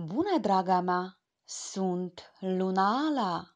Bună, draga mea! Sunt Luna Ala!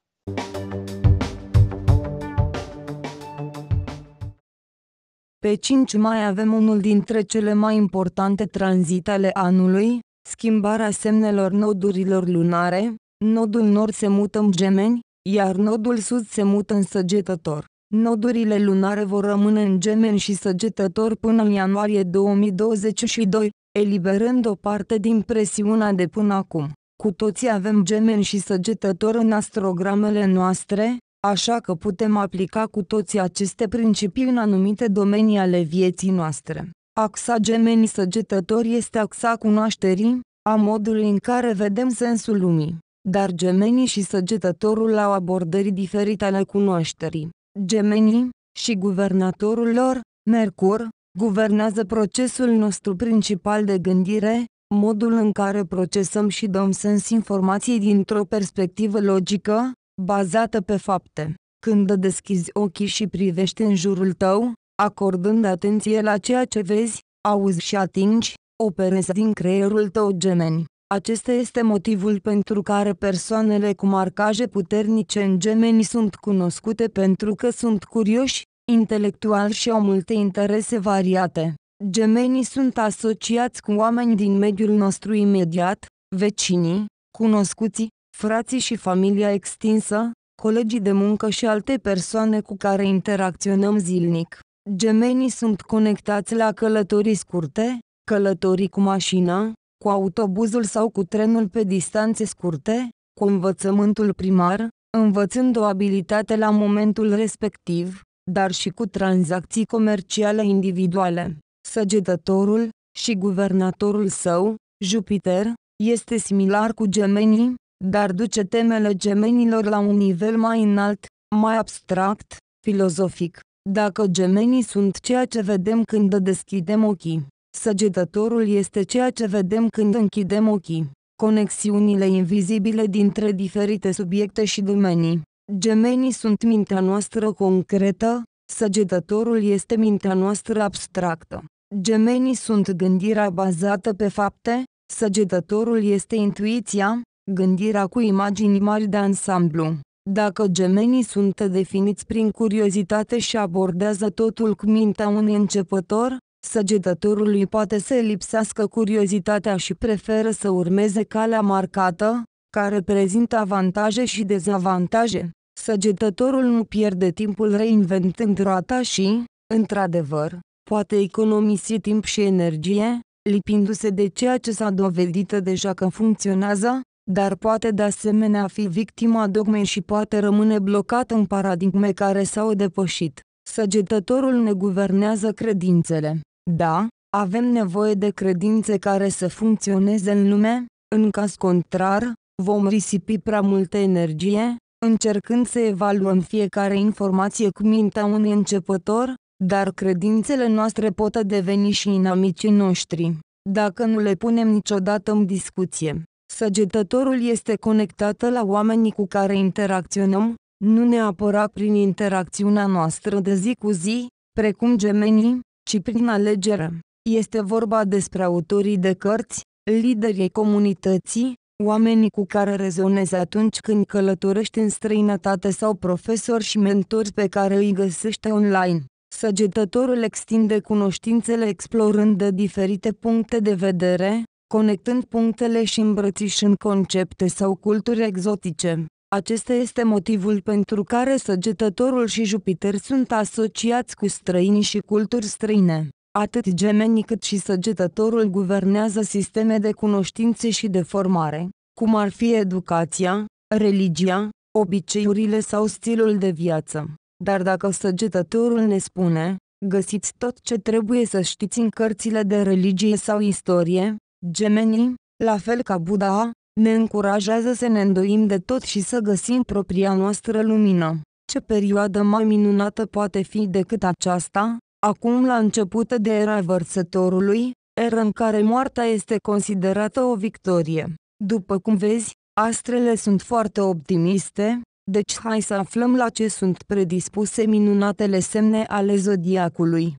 Pe 5 mai avem unul dintre cele mai importante tranzite ale anului, schimbarea semnelor nodurilor lunare, nodul nord se mută în gemeni, iar nodul sud se mută în săgetător. Nodurile lunare vor rămâne în gemeni și săgetător până în ianuarie 2022, eliberând o parte din presiunea de până acum. Cu toții avem gemeni și săgetători în astrogramele noastre, așa că putem aplica cu toții aceste principii în anumite domenii ale vieții noastre. Axa gemenii săgetători este axa cunoașterii, a modului în care vedem sensul lumii, dar gemenii și săgetătorul au abordări diferite ale cunoașterii. Gemenii și guvernatorul lor, Mercur, guvernează procesul nostru principal de gândire, modul în care procesăm și dăm sens informației dintr-o perspectivă logică, bazată pe fapte. Când deschizi ochii și privești în jurul tău, acordând atenție la ceea ce vezi, auzi și atingi, operezi din creierul tău gemeni. Acesta este motivul pentru care persoanele cu marcaje puternice în gemeni sunt cunoscute pentru că sunt curioși, intelectual și au multe interese variate. Gemenii sunt asociați cu oameni din mediul nostru imediat, vecinii, cunoscuții, frații și familia extinsă, colegii de muncă și alte persoane cu care interacționăm zilnic. Gemenii sunt conectați la călătorii scurte, călătorii cu mașina, cu autobuzul sau cu trenul pe distanțe scurte, cu învățământul primar, învățând o abilitate la momentul respectiv, dar și cu tranzacții comerciale individuale. Săgetătorul și guvernatorul său, Jupiter, este similar cu gemenii, dar duce temele gemenilor la un nivel mai înalt, mai abstract, filozofic. Dacă gemenii sunt ceea ce vedem când deschidem ochii, săgetătorul este ceea ce vedem când închidem ochii. Conexiunile invizibile dintre diferite subiecte și domenii Gemenii sunt mintea noastră concretă, săgetătorul este mintea noastră abstractă. Gemenii sunt gândirea bazată pe fapte, săgetătorul este intuiția, gândirea cu imagini mari de ansamblu. Dacă gemenii sunt definiți prin curiozitate și abordează totul cu mintea unui începător, săgetătorului poate să lipsească curiozitatea și preferă să urmeze calea marcată, care prezintă avantaje și dezavantaje. Săgetătorul nu pierde timpul reinventând roata și, într-adevăr, poate economisi timp și energie, lipindu-se de ceea ce s-a dovedit deja că funcționează, dar poate de asemenea fi victima dogmei și poate rămâne blocat în paradigme care s-au depășit. Săgetătorul ne guvernează credințele. Da, avem nevoie de credințe care să funcționeze în lume, în caz contrar, vom risipi prea multă energie, încercând să evaluăm fiecare informație cu mintea unui începător, dar credințele noastre pot deveni și inamicii noștri, dacă nu le punem niciodată în discuție. Săgetătorul este conectată la oamenii cu care interacționăm, nu neapărat prin interacțiunea noastră de zi cu zi, precum gemenii, ci prin alegere. Este vorba despre autorii de cărți, liderii comunității, oamenii cu care rezonezi atunci când călătorești în străinătate sau profesori și mentori pe care îi găsești online. Săgetătorul extinde cunoștințele explorând de diferite puncte de vedere, conectând punctele și îmbrățișând concepte sau culturi exotice. Acesta este motivul pentru care săgetătorul și Jupiter sunt asociați cu străini și culturi străine atât gemenii cât și săgetătorul guvernează sisteme de cunoștințe și de formare, cum ar fi educația, religia, obiceiurile sau stilul de viață. Dar dacă săgetătorul ne spune, găsiți tot ce trebuie să știți în cărțile de religie sau istorie, gemenii, la fel ca Buddha, ne încurajează să ne îndoim de tot și să găsim propria noastră lumină. Ce perioadă mai minunată poate fi decât aceasta? acum la început de era vărsătorului, era în care moartea este considerată o victorie. După cum vezi, astrele sunt foarte optimiste, deci hai să aflăm la ce sunt predispuse minunatele semne ale zodiacului.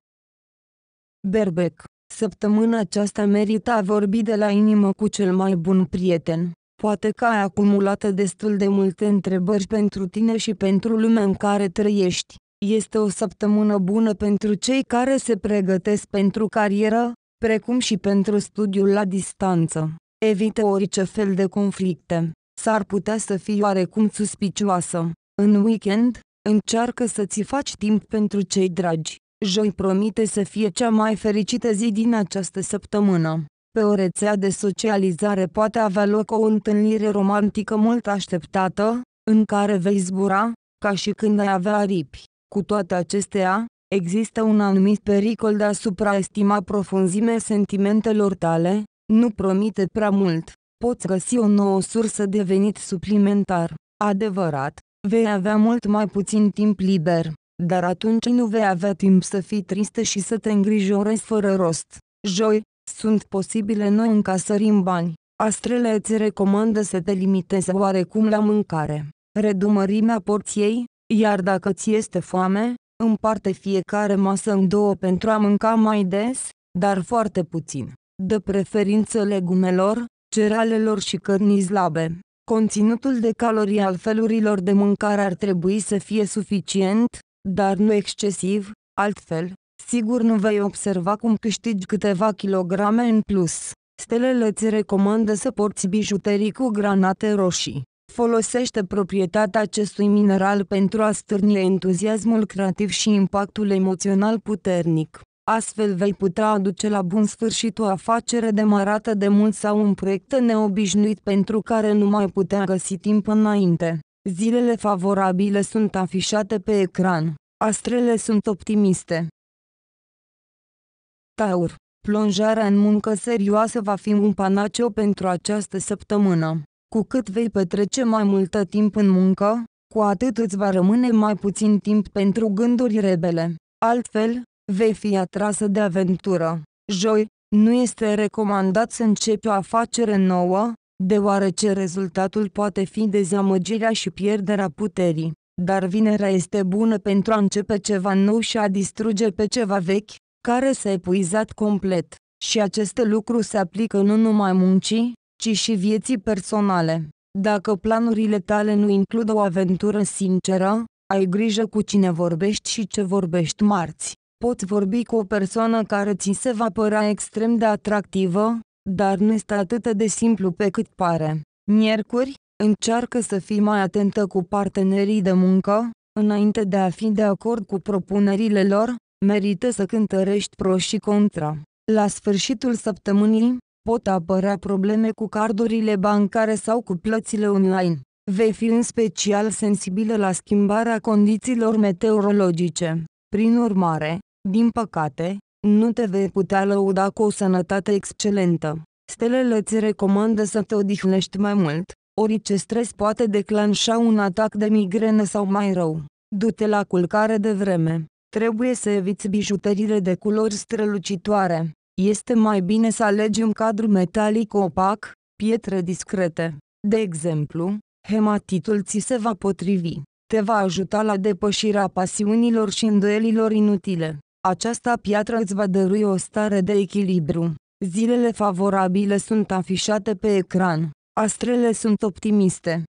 Berbec Săptămâna aceasta merită a vorbi de la inimă cu cel mai bun prieten. Poate că ai acumulat destul de multe întrebări pentru tine și pentru lumea în care trăiești. Este o săptămână bună pentru cei care se pregătesc pentru carieră, precum și pentru studiul la distanță. Evită orice fel de conflicte. S-ar putea să fii oarecum suspicioasă. În weekend, încearcă să-ți faci timp pentru cei dragi. Joi promite să fie cea mai fericită zi din această săptămână. Pe o rețea de socializare poate avea loc o întâlnire romantică mult așteptată, în care vei zbura, ca și când ai avea aripi. Cu toate acestea, există un anumit pericol de a supraestima profunzimea sentimentelor tale, nu promite prea mult, poți găsi o nouă sursă de venit suplimentar, adevărat, vei avea mult mai puțin timp liber, dar atunci nu vei avea timp să fii tristă și să te îngrijorezi fără rost. Joi, sunt posibile noi încasări în bani. Astrele îți recomandă să te limitezi oarecum la mâncare. Redumărimea porției, iar dacă ți este foame, împarte fiecare masă în două pentru a mânca mai des, dar foarte puțin. De preferință legumelor, cerealelor și cărnii slabe. Conținutul de calorii al felurilor de mâncare ar trebui să fie suficient, dar nu excesiv, altfel, sigur nu vei observa cum câștigi câteva kilograme în plus. Stelele îți recomandă să porți bijuterii cu granate roșii folosește proprietatea acestui mineral pentru a stârni entuziasmul creativ și impactul emoțional puternic. Astfel vei putea aduce la bun sfârșit o afacere demarată de mult sau un proiect neobișnuit pentru care nu mai putea găsi timp înainte. Zilele favorabile sunt afișate pe ecran. Astrele sunt optimiste. Taur. Plonjarea în muncă serioasă va fi un panaceu pentru această săptămână. Cu cât vei petrece mai multă timp în muncă, cu atât îți va rămâne mai puțin timp pentru gânduri rebele. Altfel, vei fi atrasă de aventură. Joi, nu este recomandat să începi o afacere nouă, deoarece rezultatul poate fi dezamăgirea și pierderea puterii. Dar vinerea este bună pentru a începe ceva nou și a distruge pe ceva vechi, care s-a epuizat complet. Și acest lucru se aplică nu numai muncii, ci și vieții personale. Dacă planurile tale nu includ o aventură sinceră, ai grijă cu cine vorbești și ce vorbești marți. Poți vorbi cu o persoană care ți se va părea extrem de atractivă, dar nu este atât de simplu pe cât pare. Miercuri, încearcă să fii mai atentă cu partenerii de muncă, înainte de a fi de acord cu propunerile lor, merită să cântărești pro și contra. La sfârșitul săptămânii, pot apărea probleme cu cardurile bancare sau cu plățile online. Vei fi în special sensibilă la schimbarea condițiilor meteorologice. Prin urmare, din păcate, nu te vei putea lăuda cu o sănătate excelentă. Stelele îți recomandă să te odihnești mai mult, orice stres poate declanșa un atac de migrenă sau mai rău. Du-te la culcare de vreme. Trebuie să eviți bijuteriile de culori strălucitoare. Este mai bine să alegi un cadru metalic opac, pietre discrete. De exemplu, hematitul ți se va potrivi. Te va ajuta la depășirea pasiunilor și îndoielilor inutile. Această piatră îți va dărui o stare de echilibru. Zilele favorabile sunt afișate pe ecran. Astrele sunt optimiste.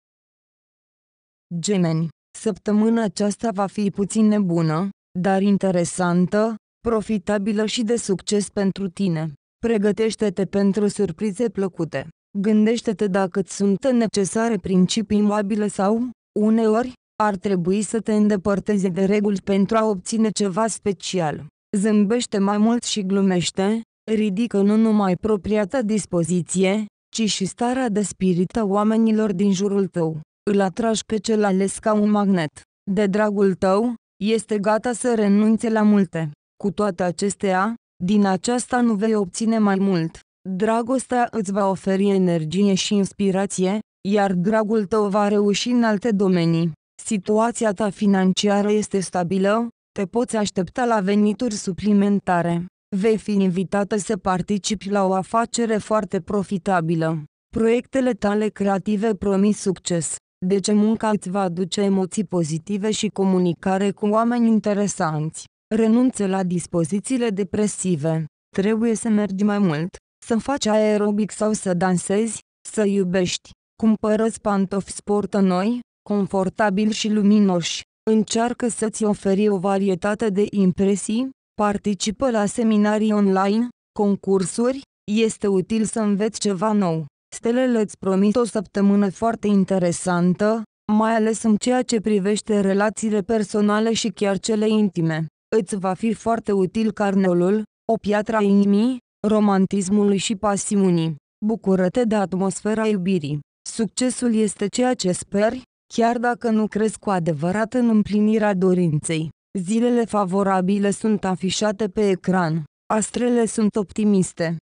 Gemeni, săptămâna aceasta va fi puțin nebună, dar interesantă, profitabilă și de succes pentru tine. Pregătește-te pentru surprize plăcute. Gândește-te dacă îți sunt necesare principii imobile sau, uneori, ar trebui să te îndepărteze de reguli pentru a obține ceva special. Zâmbește mai mult și glumește, ridică nu numai propria ta dispoziție, ci și starea de spirit a oamenilor din jurul tău. Îl atragi pe cel ales ca un magnet. De dragul tău, este gata să renunțe la multe. Cu toate acestea, din aceasta nu vei obține mai mult. Dragostea îți va oferi energie și inspirație, iar dragul tău va reuși în alte domenii. Situația ta financiară este stabilă, te poți aștepta la venituri suplimentare. Vei fi invitată să participi la o afacere foarte profitabilă. Proiectele tale creative promit succes, deci munca îți va aduce emoții pozitive și comunicare cu oameni interesanți renunță la dispozițiile depresive. Trebuie să mergi mai mult, să faci aerobic sau să dansezi, să iubești. Cumpărăți pantofi sportă noi, confortabili și luminoși. Încearcă să-ți oferi o varietate de impresii, participă la seminarii online, concursuri, este util să înveți ceva nou. Stelele îți promit o săptămână foarte interesantă, mai ales în ceea ce privește relațiile personale și chiar cele intime îți va fi foarte util carneolul, o piatra inimii, romantismului și pasiunii. Bucură-te de atmosfera iubirii. Succesul este ceea ce speri, chiar dacă nu crezi cu adevărat în împlinirea dorinței. Zilele favorabile sunt afișate pe ecran. Astrele sunt optimiste.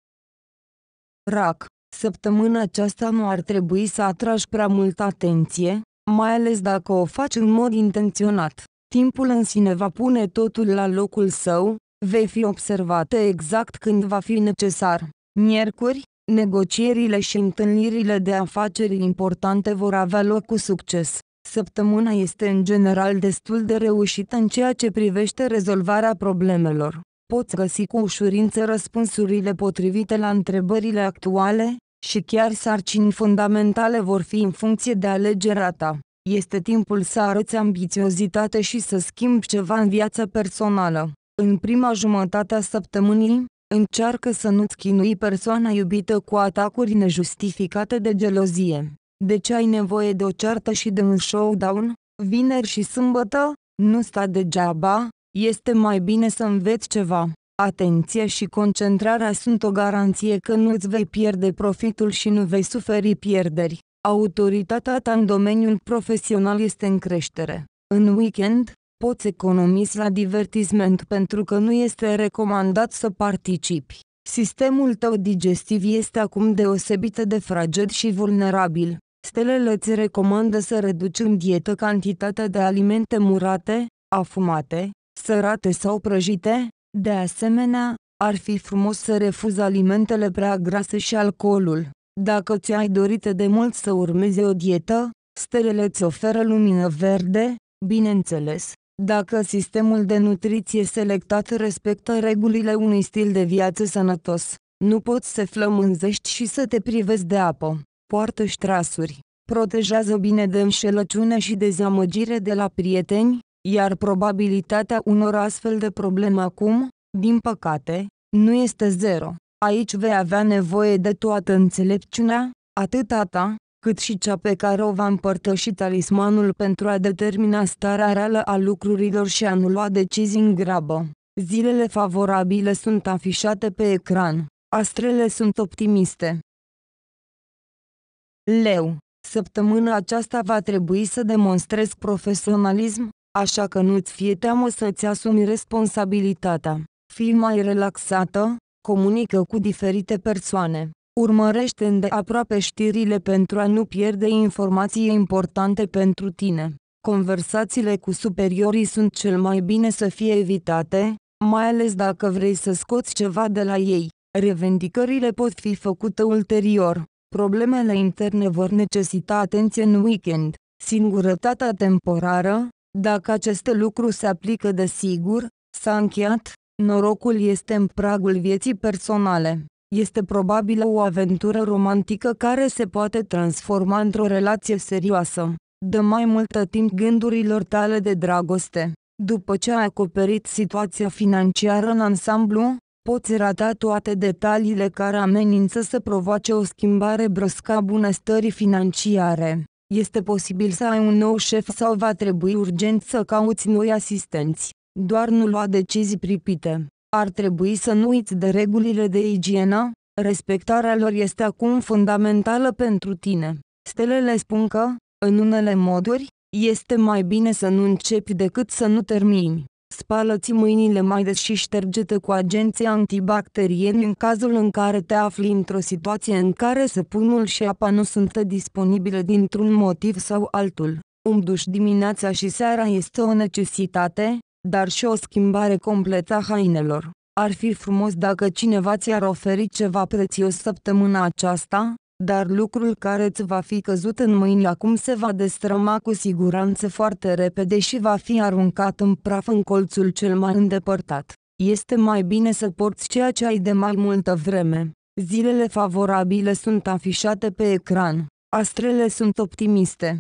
Rac, săptămâna aceasta nu ar trebui să atragi prea multă atenție, mai ales dacă o faci în mod intenționat timpul în sine va pune totul la locul său, vei fi observată exact când va fi necesar. Miercuri, negocierile și întâlnirile de afaceri importante vor avea loc cu succes. Săptămâna este în general destul de reușită în ceea ce privește rezolvarea problemelor. Poți găsi cu ușurință răspunsurile potrivite la întrebările actuale, și chiar sarcini fundamentale vor fi în funcție de alegerea ta. Este timpul să arăți ambițiozitate și să schimbi ceva în viața personală. În prima jumătate a săptămânii, încearcă să nu-ți chinui persoana iubită cu atacuri nejustificate de gelozie. ce ai nevoie de o ceartă și de un showdown, vineri și sâmbătă, nu sta degeaba, este mai bine să înveți ceva. Atenție și concentrarea sunt o garanție că nu îți vei pierde profitul și nu vei suferi pierderi. Autoritatea ta în domeniul profesional este în creștere. În weekend, poți economisi la divertisment pentru că nu este recomandat să participi. Sistemul tău digestiv este acum deosebit de fraged și vulnerabil. Stelele îți recomandă să reduci în dietă cantitatea de alimente murate, afumate, sărate sau prăjite. De asemenea, ar fi frumos să refuzi alimentele prea grase și alcoolul. Dacă ți-ai dorit de mult să urmezi o dietă, stelele îți oferă lumină verde, bineînțeles, dacă sistemul de nutriție selectat respectă regulile unui stil de viață sănătos. Nu poți să flămânzești și să te privezi de apă. Poartă ștrasuri. Protejează bine de înșelăciune și dezamăgire de la prieteni, iar probabilitatea unor astfel de probleme acum, din păcate, nu este zero. Aici vei avea nevoie de toată înțelepciunea, atât a ta, cât și cea pe care o va împărtăși talismanul pentru a determina starea reală a lucrurilor și a nu lua decizii în grabă. Zilele favorabile sunt afișate pe ecran. Astrele sunt optimiste. Leu, săptămâna aceasta va trebui să demonstrezi profesionalism, așa că nu-ți fie teamă să-ți asumi responsabilitatea. Fii mai relaxată, comunică cu diferite persoane. Urmărește îndeaproape știrile pentru a nu pierde informații importante pentru tine. Conversațiile cu superiorii sunt cel mai bine să fie evitate, mai ales dacă vrei să scoți ceva de la ei. Revendicările pot fi făcute ulterior. Problemele interne vor necesita atenție în weekend. Singurătatea temporară, dacă acest lucru se aplică de sigur, s-a încheiat, Norocul este în pragul vieții personale. Este probabil o aventură romantică care se poate transforma într-o relație serioasă. Dă mai multă timp gândurilor tale de dragoste. După ce ai acoperit situația financiară în ansamblu, poți rata toate detaliile care amenință să provoace o schimbare bruscă a bunăstării financiare. Este posibil să ai un nou șef sau va trebui urgent să cauți noi asistenți. Doar nu lua decizii pripite. Ar trebui să nu uiți de regulile de igienă, respectarea lor este acum fundamentală pentru tine. Stelele spun că, în unele moduri, este mai bine să nu începi decât să nu termini. Spală-ți mâinile mai des și șterge-te cu agenții antibacterieni în cazul în care te afli într-o situație în care săpunul și apa nu sunt disponibile dintr-un motiv sau altul. Un duș dimineața și seara este o necesitate, dar și o schimbare completă a hainelor. Ar fi frumos dacă cineva ți-ar oferi ceva prețios săptămâna aceasta, dar lucrul care ți va fi căzut în mâini acum se va destrăma cu siguranță foarte repede și va fi aruncat în praf în colțul cel mai îndepărtat. Este mai bine să porți ceea ce ai de mai multă vreme. Zilele favorabile sunt afișate pe ecran. Astrele sunt optimiste.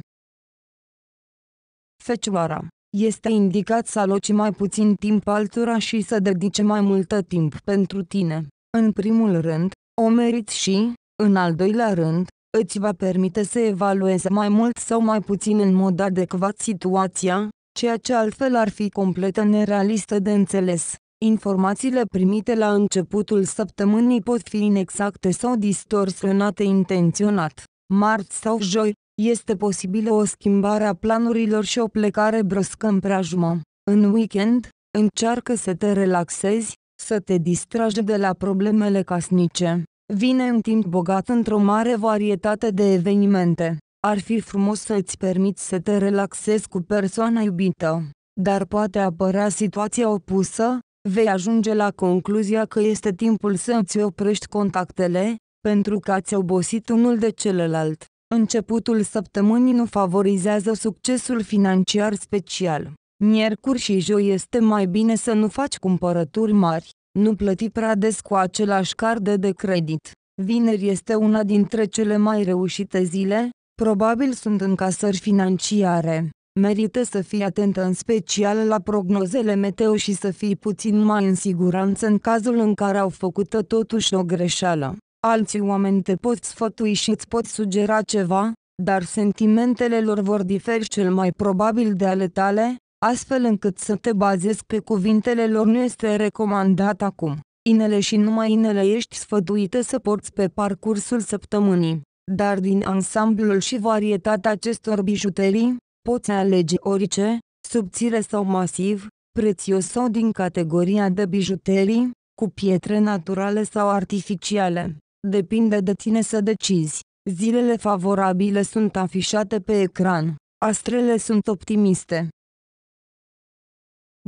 Fecioara este indicat să aloci mai puțin timp altora și să dedice mai multă timp pentru tine. În primul rând, o meriți și, în al doilea rând, îți va permite să evaluezi mai mult sau mai puțin în mod adecvat situația, ceea ce altfel ar fi completă nerealistă de înțeles. Informațiile primite la începutul săptămânii pot fi inexacte sau distorsionate intenționat. Marți sau joi, este posibilă o schimbare a planurilor și o plecare bruscă în preajmă. În weekend, încearcă să te relaxezi, să te distragi de la problemele casnice. Vine un timp bogat într-o mare varietate de evenimente. Ar fi frumos să-ți permiți să te relaxezi cu persoana iubită, dar poate apărea situația opusă, vei ajunge la concluzia că este timpul să îți oprești contactele, pentru că ați obosit unul de celălalt. Începutul săptămânii nu favorizează succesul financiar special. Miercuri și joi este mai bine să nu faci cumpărături mari, nu plăti prea des cu același card de credit. Vineri este una dintre cele mai reușite zile, probabil sunt încasări financiare. Merită să fii atent în special la prognozele meteo și să fii puțin mai în siguranță în cazul în care au făcută totuși o greșeală. Alți oameni te pot sfătui și îți pot sugera ceva, dar sentimentele lor vor diferi cel mai probabil de ale tale, astfel încât să te bazezi pe cuvintele lor nu este recomandat acum. Inele și numai inele ești sfătuită să porți pe parcursul săptămânii, dar din ansamblul și varietatea acestor bijuterii, poți alege orice, subțire sau masiv, prețios sau din categoria de bijuterii, cu pietre naturale sau artificiale. Depinde de tine să decizi. Zilele favorabile sunt afișate pe ecran. Astrele sunt optimiste.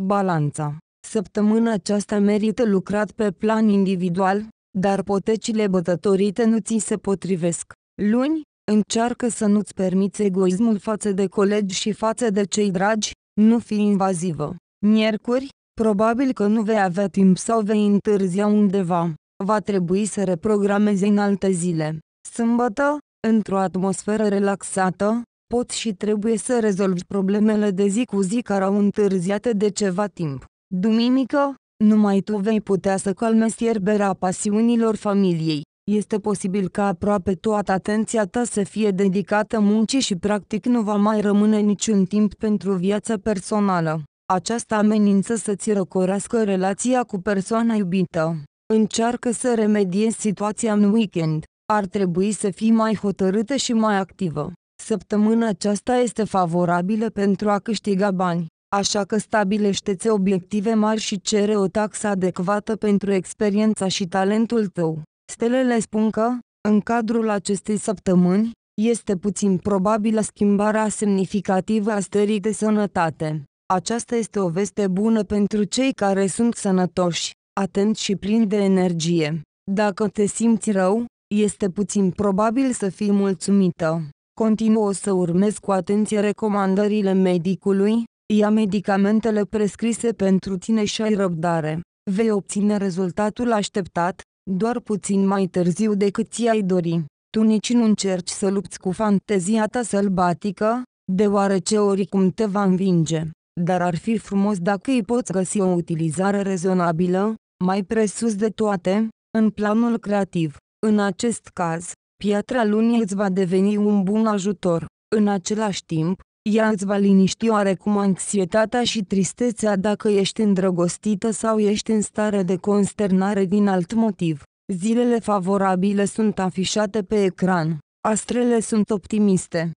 Balanța. Săptămâna aceasta merită lucrat pe plan individual, dar potecile bătătorite nu ți se potrivesc. Luni, încearcă să nu-ți permiți egoismul față de colegi și față de cei dragi, nu fi invazivă. Miercuri, probabil că nu vei avea timp sau vei întârzia undeva va trebui să reprogrameze în alte zile. Sâmbătă, într-o atmosferă relaxată, pot și trebuie să rezolvi problemele de zi cu zi care au întârziate de ceva timp. Duminică, numai tu vei putea să calmezi fierberea pasiunilor familiei. Este posibil ca aproape toată atenția ta să fie dedicată muncii și practic nu va mai rămâne niciun timp pentru viața personală. Aceasta amenință să-ți răcorească relația cu persoana iubită. Încearcă să remediezi situația în weekend. Ar trebui să fii mai hotărâtă și mai activă. Săptămâna aceasta este favorabilă pentru a câștiga bani, așa că stabilește-ți obiective mari și cere o taxă adecvată pentru experiența și talentul tău. Stelele spun că, în cadrul acestei săptămâni, este puțin probabilă schimbarea semnificativă a stării de sănătate. Aceasta este o veste bună pentru cei care sunt sănătoși atent și plin de energie. Dacă te simți rău, este puțin probabil să fii mulțumită. Continuă să urmezi cu atenție recomandările medicului, ia medicamentele prescrise pentru tine și ai răbdare. Vei obține rezultatul așteptat, doar puțin mai târziu decât ți-ai dori. Tu nici nu încerci să lupți cu fantezia ta sălbatică, deoarece oricum te va învinge. Dar ar fi frumos dacă îi poți găsi o utilizare rezonabilă, mai presus de toate, în planul creativ, în acest caz, piatra lunii îți va deveni un bun ajutor. În același timp, ea îți va liniști oarecum anxietatea și tristețea dacă ești îndrăgostită sau ești în stare de consternare din alt motiv. Zilele favorabile sunt afișate pe ecran. Astrele sunt optimiste.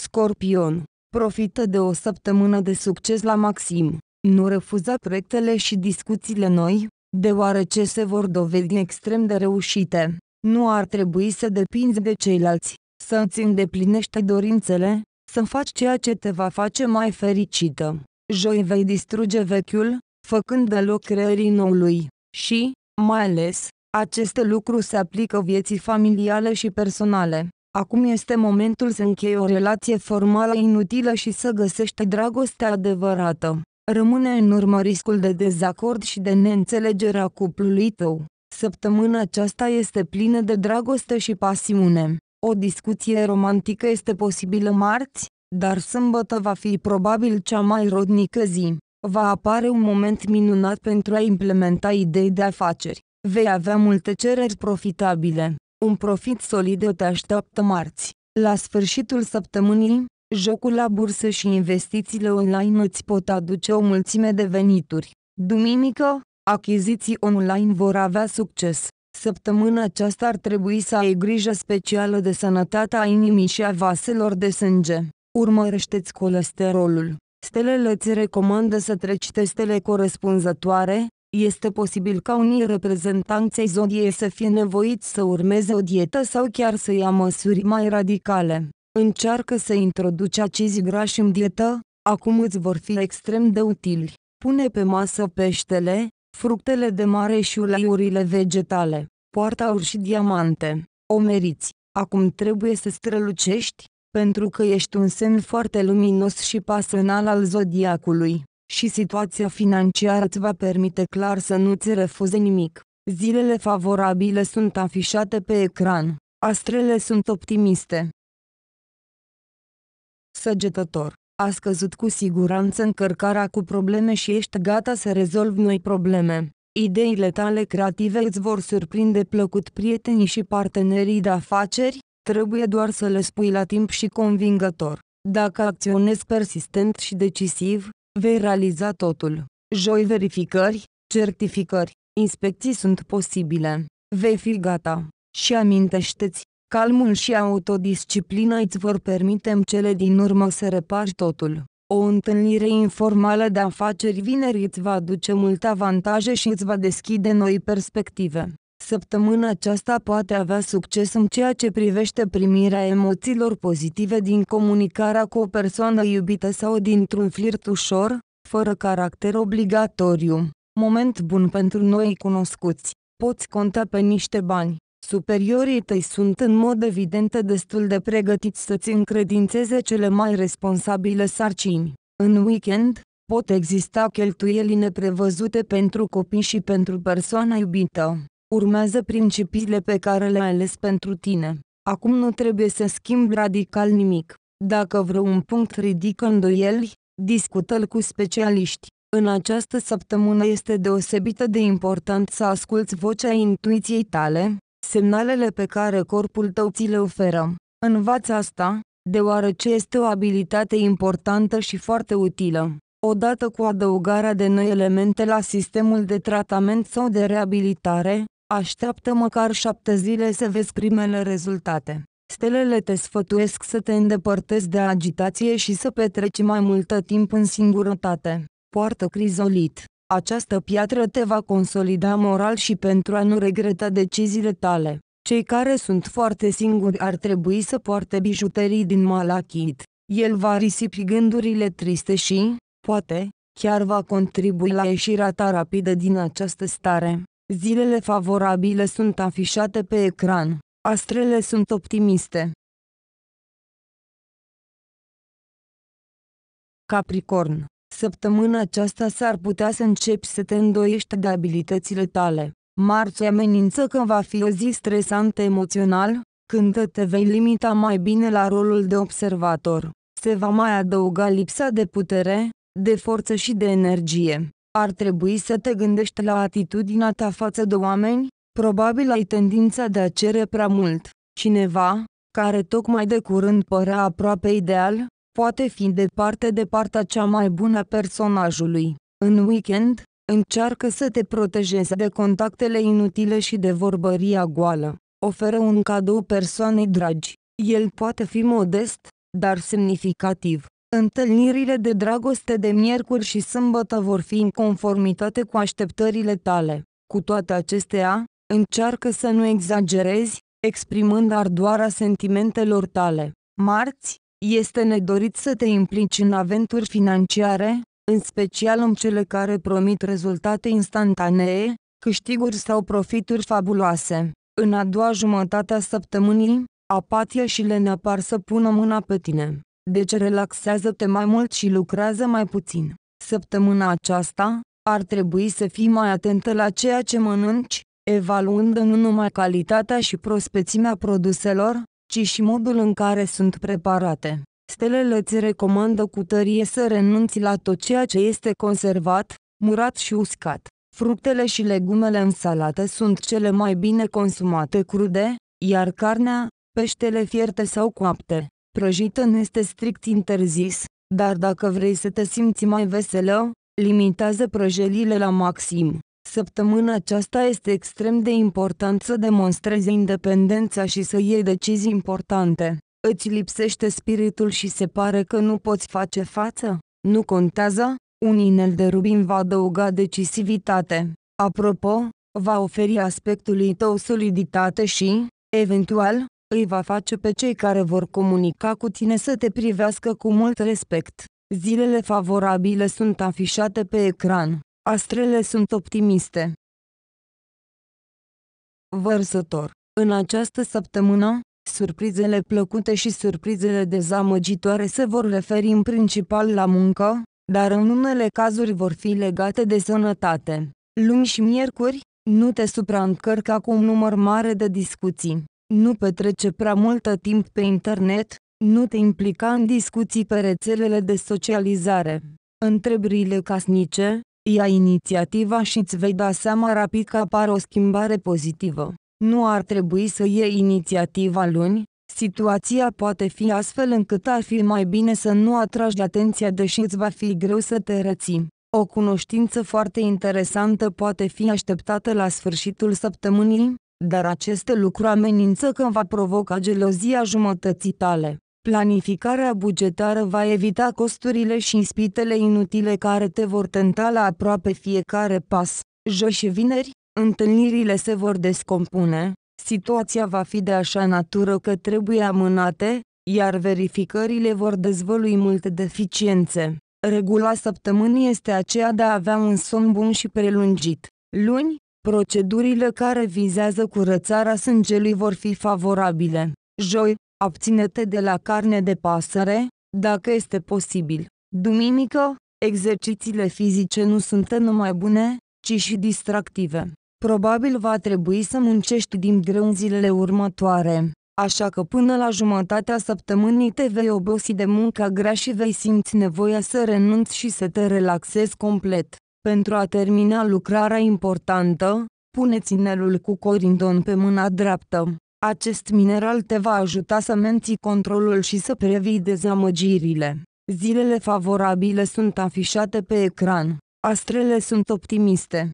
Scorpion, profită de o săptămână de succes la maxim nu refuza proiectele și discuțiile noi, deoarece se vor dovedi extrem de reușite. Nu ar trebui să depinzi de ceilalți, să îți îndeplinești dorințele, să faci ceea ce te va face mai fericită. Joi vei distruge vechiul, făcând de loc creării noului. Și, mai ales, acest lucru se aplică vieții familiale și personale. Acum este momentul să închei o relație formală inutilă și să găsești dragostea adevărată rămâne în urmă riscul de dezacord și de a cuplului tău. Săptămâna aceasta este plină de dragoste și pasiune. O discuție romantică este posibilă marți, dar sâmbătă va fi probabil cea mai rodnică zi. Va apare un moment minunat pentru a implementa idei de afaceri. Vei avea multe cereri profitabile. Un profit solid te așteaptă marți. La sfârșitul săptămânii, Jocul la bursă și investițiile online îți pot aduce o mulțime de venituri. Duminică, achiziții online vor avea succes. Săptămâna aceasta ar trebui să ai grijă specială de sănătatea inimii și a vaselor de sânge. Urmărește-ți colesterolul. Stelele îți recomandă să treci testele corespunzătoare, este posibil ca unii reprezentanți ai zodiei să fie nevoiți să urmeze o dietă sau chiar să ia măsuri mai radicale. Încearcă să introduci acizi grași în dietă, acum îți vor fi extrem de utili. Pune pe masă peștele, fructele de mare și uleiurile vegetale, poarta aur și diamante. O meriți. Acum trebuie să strălucești, pentru că ești un semn foarte luminos și pasional al zodiacului, și situația financiară îți va permite clar să nu-ți refuze nimic. Zilele favorabile sunt afișate pe ecran. Astrele sunt optimiste săgetător. A scăzut cu siguranță încărcarea cu probleme și ești gata să rezolvi noi probleme. Ideile tale creative îți vor surprinde plăcut prietenii și partenerii de afaceri, trebuie doar să le spui la timp și convingător. Dacă acționezi persistent și decisiv, vei realiza totul. Joi verificări, certificări, inspecții sunt posibile. Vei fi gata. Și amintește-ți, Calmul și autodisciplina îți vor permite în cele din urmă să repari totul. O întâlnire informală de afaceri vineri îți va aduce multe avantaje și îți va deschide noi perspective. Săptămâna aceasta poate avea succes în ceea ce privește primirea emoțiilor pozitive din comunicarea cu o persoană iubită sau dintr-un flirt ușor, fără caracter obligatoriu. Moment bun pentru noi cunoscuți. Poți conta pe niște bani. Superiorii tăi sunt în mod evident destul de pregătiți să-ți încredințeze cele mai responsabile sarcini. În weekend, pot exista cheltuieli neprevăzute pentru copii și pentru persoana iubită. Urmează principiile pe care le-ai ales pentru tine. Acum nu trebuie să schimbi radical nimic. Dacă vreun punct ridică îndoieli, discută-l cu specialiști. În această săptămână este deosebită de important să asculți vocea intuiției tale, semnalele pe care corpul tău ți le oferă. Învață asta, deoarece este o abilitate importantă și foarte utilă. Odată cu adăugarea de noi elemente la sistemul de tratament sau de reabilitare, așteaptă măcar șapte zile să vezi primele rezultate. Stelele te sfătuiesc să te îndepărtezi de agitație și să petreci mai multă timp în singurătate. Poartă crizolit. Această piatră te va consolida moral și pentru a nu regreta deciziile tale. Cei care sunt foarte singuri ar trebui să poarte bijuterii din malachit. El va risipi gândurile triste și, poate, chiar va contribui la ieșirea ta rapidă din această stare. Zilele favorabile sunt afișate pe ecran. Astrele sunt optimiste. Capricorn Săptămâna aceasta s-ar putea să începi să te îndoiești de abilitățile tale. Marți amenință că va fi o zi stresantă emoțional, când te vei limita mai bine la rolul de observator. Se va mai adăuga lipsa de putere, de forță și de energie. Ar trebui să te gândești la atitudinea ta față de oameni, probabil ai tendința de a cere prea mult. Cineva, care tocmai de curând părea aproape ideal, poate fi departe de partea cea mai bună personajului. În weekend, încearcă să te protejezi de contactele inutile și de vorbăria goală. Oferă un cadou persoanei dragi. El poate fi modest, dar semnificativ. Întâlnirile de dragoste de miercuri și sâmbătă vor fi în conformitate cu așteptările tale. Cu toate acestea, încearcă să nu exagerezi, exprimând ardoarea sentimentelor tale. Marți, este nedorit să te implici în aventuri financiare, în special în cele care promit rezultate instantanee, câștiguri sau profituri fabuloase. În a doua jumătate a săptămânii, apatia și lenea par să pună mâna pe tine. Deci relaxează-te mai mult și lucrează mai puțin. Săptămâna aceasta, ar trebui să fii mai atentă la ceea ce mănânci, evaluând nu numai calitatea și prospețimea produselor, ci și modul în care sunt preparate. Stelele îți recomandă cu tărie să renunți la tot ceea ce este conservat, murat și uscat. Fructele și legumele în salată sunt cele mai bine consumate crude, iar carnea, peștele fierte sau coapte, prăjită nu este strict interzis, dar dacă vrei să te simți mai veselă, limitează prăjelile la maxim. Săptămâna aceasta este extrem de important să demonstrezi independența și să iei decizii importante. Îți lipsește spiritul și se pare că nu poți face față? Nu contează? Un inel de rubin va adăuga decisivitate. Apropo, va oferi aspectului tău soliditate și, eventual, îi va face pe cei care vor comunica cu tine să te privească cu mult respect. Zilele favorabile sunt afișate pe ecran. Astrele sunt optimiste. Vărsător. În această săptămână, surprizele plăcute și surprizele dezamăgitoare se vor referi în principal la muncă, dar în unele cazuri vor fi legate de sănătate. Luni și miercuri, nu te supraîncărca cu un număr mare de discuții. Nu petrece prea multă timp pe internet, nu te implica în discuții pe rețelele de socializare. Întrebările casnice, Ia inițiativa și îți vei da seama rapid că apare o schimbare pozitivă. Nu ar trebui să iei inițiativa luni, situația poate fi astfel încât ar fi mai bine să nu atragi atenția deși îți va fi greu să te reții. O cunoștință foarte interesantă poate fi așteptată la sfârșitul săptămânii, dar acest lucru amenință că va provoca gelozia jumătății tale. Planificarea bugetară va evita costurile și ispitele inutile care te vor tenta la aproape fiecare pas. Joi și vineri, întâlnirile se vor descompune, situația va fi de așa natură că trebuie amânate, iar verificările vor dezvălui multe deficiențe. Regula săptămânii este aceea de a avea un somn bun și prelungit. Luni, procedurile care vizează curățarea sângelui vor fi favorabile. Joi, Abține-te de la carne de pasăre, dacă este posibil. Duminică, exercițiile fizice nu sunt numai bune, ci și distractive. Probabil va trebui să muncești din greu în zilele următoare, așa că până la jumătatea săptămânii te vei obosi de munca grea și vei simți nevoia să renunți și să te relaxezi complet. Pentru a termina lucrarea importantă, pune ținelul cu corindon pe mâna dreaptă. Acest mineral te va ajuta să menții controlul și să previi dezamăgirile. Zilele favorabile sunt afișate pe ecran. Astrele sunt optimiste.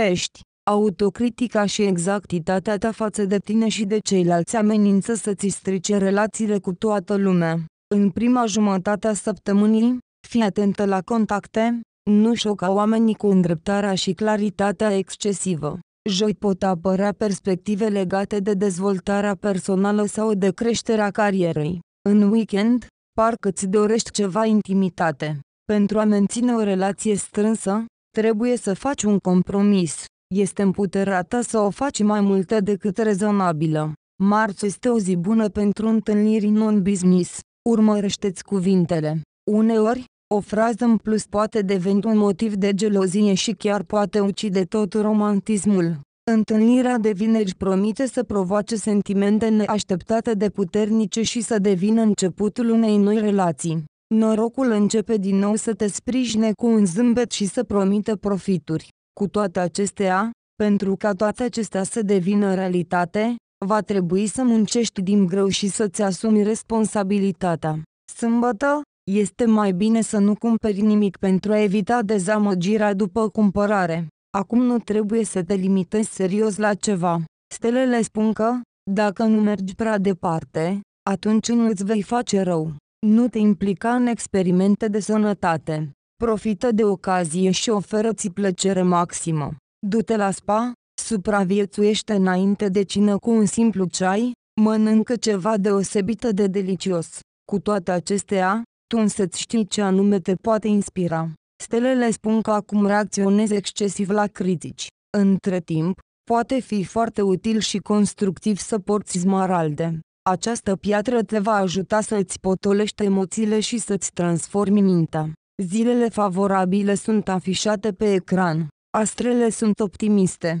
Pești, autocritica și exactitatea ta față de tine și de ceilalți amenință să-ți strice relațiile cu toată lumea. În prima jumătate a săptămânii, fii atentă la contacte, nu șoca oamenii cu îndreptarea și claritatea excesivă. Joi pot apărea perspective legate de dezvoltarea personală sau de creșterea carierei. În weekend, parcă îți dorești ceva intimitate. Pentru a menține o relație strânsă, trebuie să faci un compromis. Este în puterea ta să o faci mai multă decât rezonabilă. Marți este o zi bună pentru întâlniri non-business. Urmărește-ți cuvintele. Uneori, o frază în plus poate deveni un motiv de gelozie și chiar poate ucide tot romantismul. Întâlnirea de vineri promite să provoace sentimente neașteptate de puternice și să devină începutul unei noi relații. Norocul începe din nou să te sprijine cu un zâmbet și să promită profituri. Cu toate acestea, pentru ca toate acestea să devină realitate, va trebui să muncești din greu și să-ți asumi responsabilitatea. Sâmbătă, este mai bine să nu cumperi nimic pentru a evita dezamăgirea după cumpărare. Acum nu trebuie să te limitezi serios la ceva. Stelele spun că, dacă nu mergi prea departe, atunci nu îți vei face rău. Nu te implica în experimente de sănătate. Profită de ocazie și oferă-ți plăcere maximă. Du-te la spa, supraviețuiește înainte de cină cu un simplu ceai, mănâncă ceva deosebită de delicios. Cu toate acestea, tu însă știi ce anume te poate inspira. Stelele spun că acum reacționezi excesiv la critici. Între timp, poate fi foarte util și constructiv să porți smaralde. Această piatră te va ajuta să îți potolești emoțiile și să-ți transformi mintea. Zilele favorabile sunt afișate pe ecran. Astrele sunt optimiste.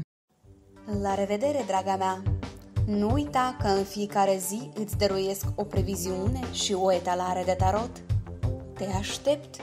La revedere, draga mea! Nu uita că în fiecare zi îți dăruiesc o previziune și o etalare de tarot der stirbt